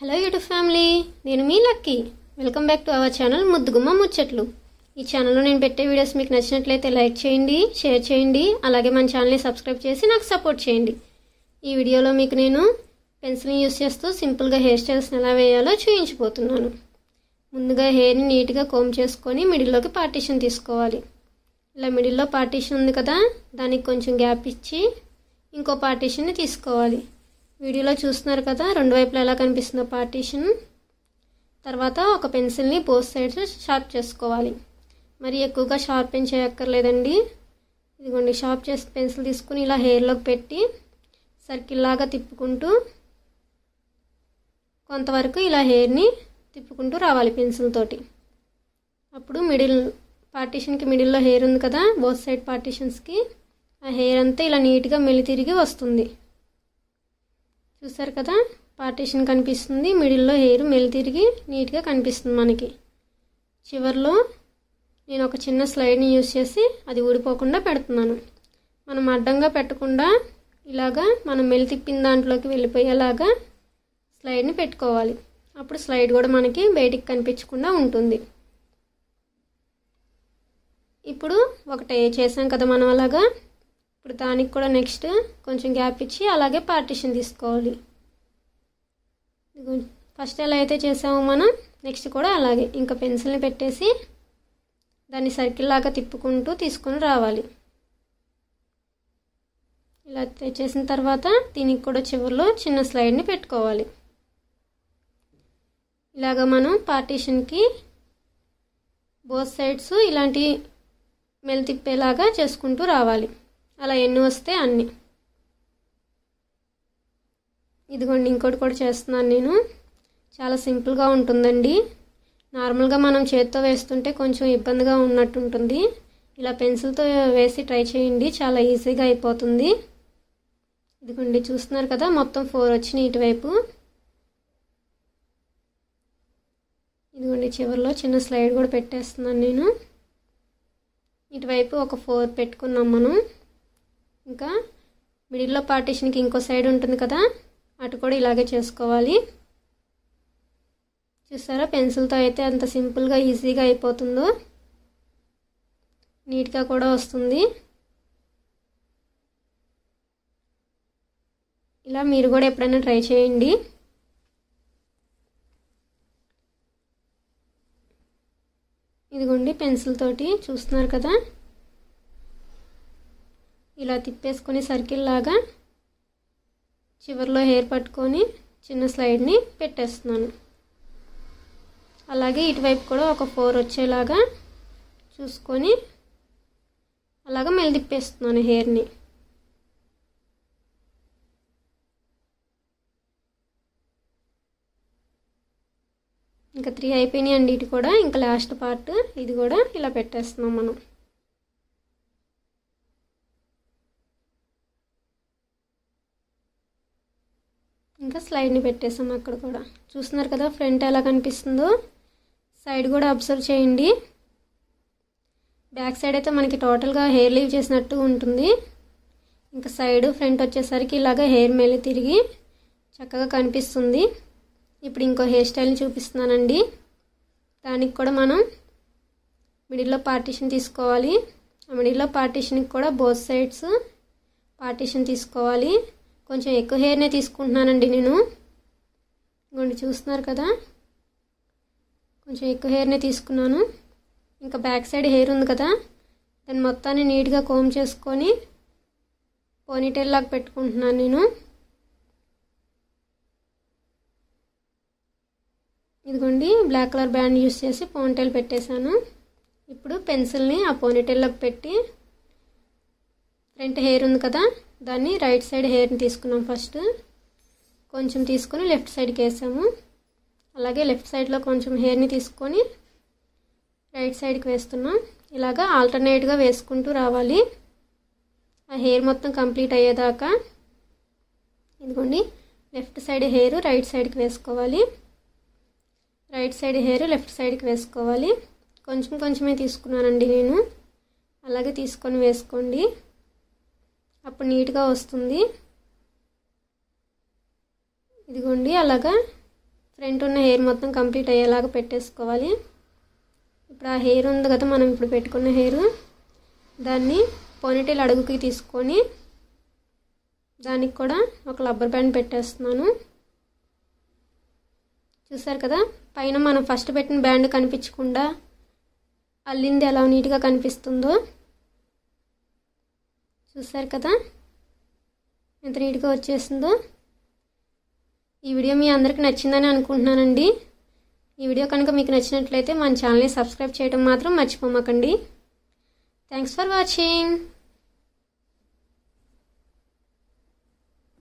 hello YouTube family నేను మీ Lucky welcome back to our channel ముద్దుగుమ్మ ముచ్చట్లు ఈ ఛానల్లో నేను పెట్టే వీడియోస్ మీకు నచ్చినట్లయితే లైక్ చేయండి షేర్ చేయండి అలాగే మన ఛానల్ని సబ్స్క్రైబ్ చేసి నాకు సపోర్ట్ చేయండి ఈ వీడియోలో మీకు నేను పెన్సిల్ని యూస్ చేస్తూ సింపుల్గా హెయిర్ స్టైల్స్ని ఎలా వేయాలో చూయించిపోతున్నాను ముందుగా హెయిర్ని నీట్గా కోమ్ చేసుకొని మిడిల్లోకి పార్టీషన్ తీసుకోవాలి ఇలా మిడిల్లో పార్టీషన్ ఉంది కదా దానికి కొంచెం గ్యాప్ ఇచ్చి ఇంకో పార్టీషన్ని తీసుకోవాలి వీడియోలో చూస్తున్నారు కదా రెండు వైపులా ఎలా కనిపిస్తుందో పార్టీషన్ తర్వాత ఒక పెన్సిల్ని పోస్ట్ సైడ్స్ షార్ప్ చేసుకోవాలి మరి ఎక్కువగా షార్పెన్ చేయక్కర్లేదండి ఇదిగోండి షార్ప్ చేసి పెన్సిల్ తీసుకుని ఇలా హెయిర్లోకి పెట్టి సర్కిల్ లాగా తిప్పుకుంటూ కొంతవరకు ఇలా హెయిర్ని తిప్పుకుంటూ రావాలి పెన్సిల్ తోటి అప్పుడు మిడిల్ పార్టీషన్కి మిడిల్లో హెయిర్ ఉంది కదా బోత్ సైడ్ పార్టీషన్స్కి ఆ హెయిర్ అంతా ఇలా నీట్గా మెలి తిరిగి వస్తుంది చూసారు కదా పార్టీషన్ కనిపిస్తుంది మిడిల్లో హెయిర్ మెల్ తిరిగి నీట్గా కనిపిస్తుంది మనకి చివరిలో నేను ఒక చిన్న స్లైడ్ని యూజ్ చేసి అది ఊడిపోకుండా పెడుతున్నాను మనం అడ్డంగా పెట్టకుండా ఇలాగా మనం మెల్ తిప్పిన దాంట్లోకి వెళ్ళిపోయేలాగా స్లైడ్ని పెట్టుకోవాలి అప్పుడు స్లైడ్ కూడా మనకి బయటికి కనిపించకుండా ఉంటుంది ఇప్పుడు ఒకటే చేసాం కదా మనం అలాగా ఇప్పుడు దానికి కూడా నెక్స్ట్ కొంచెం గ్యాప్ ఇచ్చి అలాగే పార్టీషన్ తీసుకోవాలి ఫస్ట్ ఎలా అయితే చేసామో మనం నెక్స్ట్ కూడా అలాగే ఇంకా పెన్సిల్ని పెట్టేసి దాన్ని సర్కిల్ లాగా తిప్పుకుంటూ తీసుకొని రావాలి ఇలా చేసిన తర్వాత దీనికి కూడా చివరిలో చిన్న స్లైడ్ని పెట్టుకోవాలి ఇలాగ మనం పార్టీషన్కి బోత్ సైడ్స్ ఇలాంటి మెల్ తిప్పేలాగా చేసుకుంటూ రావాలి అలా ఎన్ని వస్తే అన్ని ఇదిగోండి ఇంకోటి కూడా చేస్తున్నాను నేను చాలా సింపుల్గా ఉంటుందండి నార్మల్గా మనం చేత్తో వేస్తుంటే కొంచెం ఇబ్బందిగా ఉన్నట్టు ఉంటుంది ఇలా పెన్సిల్తో వేసి ట్రై చేయండి చాలా ఈజీగా అయిపోతుంది ఇదిగోండి చూస్తున్నారు కదా మొత్తం ఫోర్ వచ్చినాయి ఇటువైపు ఇదిగోండి చివరిలో చిన్న స్లైడ్ కూడా పెట్టేస్తున్నాను నేను ఇటువైపు ఒక ఫోర్ పెట్టుకున్నాం మనం ఇంకా మిడిల్లో పార్టీషన్కి ఇంకో సైడ్ ఉంటుంది కదా అటు కూడా ఇలాగే చేసుకోవాలి చూసారా పెన్సిల్తో అయితే అంత సింపుల్గా ఈజీగా అయిపోతుందో నీట్గా కూడా వస్తుంది ఇలా మీరు కూడా ఎప్పుడైనా ట్రై చేయండి ఇదిగోండి పెన్సిల్ తోటి చూస్తున్నారు కదా ఇలా తిప్పేసుకొని సర్కిల్ లాగా చివరిలో హెయిర్ పట్టుకొని చిన్న స్లైడ్ని పెట్టేస్తున్నాను అలాగే ఇటువైపు కూడా ఒక ఫోర్ వచ్చేలాగా చూసుకొని అలాగ మెల్దిప్పేస్తున్నాను హెయిర్ని ఇంకా త్రీ అయిపోయినాయి అండి ఇటు కూడా ఇంకా లాస్ట్ పార్ట్ ఇది కూడా ఇలా పెట్టేస్తున్నాం మనం ఇంకా స్లైడ్ని పెట్టేసాం అక్కడ కూడా చూస్తున్నారు కదా ఫ్రంట్ ఎలా కనిపిస్తుందో సైడ్ కూడా అబ్జర్వ్ చేయండి బ్యాక్ సైడ్ అయితే మనకి టోటల్గా హెయిర్ లీవ్ చేసినట్టు ఉంటుంది ఇంకా సైడ్ ఫ్రంట్ వచ్చేసరికి ఇలాగ హెయిర్ మేలు తిరిగి చక్కగా కనిపిస్తుంది ఇప్పుడు ఇంకో హెయిర్ స్టైల్ని చూపిస్తున్నానండి దానికి కూడా మనం మిడిల్లో పార్టీషన్ తీసుకోవాలి ఆ మిడిల్లో పార్టీషన్కి కూడా బోత్ సైడ్స్ పార్టీషన్ తీసుకోవాలి కొంచెం ఎక్కువ హెయిర్నే తీసుకుంటున్నానండి నేను ఇంకోండి చూస్తున్నారు కదా కొంచెం ఎక్కువ హెయిర్నే తీసుకున్నాను ఇంకా బ్యాక్ సైడ్ హెయిర్ ఉంది కదా దాన్ని మొత్తాన్ని నీట్గా కోమ్ చేసుకొని పోనీటైల్ లాగా పెట్టుకుంటున్నాను నేను ఇదిగోండి బ్లాక్ కలర్ బ్యాండ్ యూస్ చేసి పోనీటైల్ పెట్టేశాను ఇప్పుడు పెన్సిల్ని ఆ పోనీటైల్లోకి పెట్టి ఫ్రంట్ హెయిర్ ఉంది కదా దాన్ని రైట్ సైడ్ హెయిర్ని తీసుకున్నాం ఫస్ట్ కొంచెం తీసుకొని లెఫ్ట్ సైడ్కి వేసాము అలాగే లెఫ్ట్ సైడ్లో కొంచెం హెయిర్ని తీసుకొని రైట్ సైడ్కి వేస్తున్నాం ఇలాగా ఆల్టర్నేట్గా వేసుకుంటూ రావాలి ఆ హెయిర్ మొత్తం కంప్లీట్ అయ్యేదాకా ఇదిగోండి లెఫ్ట్ సైడ్ హెయిర్ రైట్ సైడ్కి వేసుకోవాలి రైట్ సైడ్ హెయిర్ లెఫ్ట్ సైడ్కి వేసుకోవాలి కొంచెం కొంచెమే తీసుకున్నానండి నేను అలాగే తీసుకొని వేసుకోండి అప్పుడు నీట్గా వస్తుంది ఇదిగోండి అలాగా ఫ్రంట్ ఉన్న హెయిర్ మొత్తం కంప్లీట్ అయ్యేలాగా పెట్టేసుకోవాలి ఇప్పుడు ఆ హెయిర్ ఉంది కదా మనం ఇప్పుడు పెట్టుకున్న హెయిర్ దాన్ని పోనీటైల్ అడుగుకి తీసుకొని దానికి కూడా ఒక రబ్బర్ బ్యాండ్ పెట్టేస్తున్నాను చూసారు కదా పైన మనం ఫస్ట్ పెట్టిన బ్యాండ్ కనిపించకుండా అల్లింది ఎలా నీట్గా కనిపిస్తుందో చూసారు కదా ఎంత నీట్గా వచ్చేసిందో ఈ వీడియో మీ అందరికి నచ్చిందని అనుకుంటున్నానండి ఈ వీడియో కనుక మీకు నచ్చినట్లయితే మన ఛానల్ని సబ్స్క్రైబ్ చేయడం మాత్రం మర్చిపోమాకండి థ్యాంక్స్ ఫర్ వాచింగ్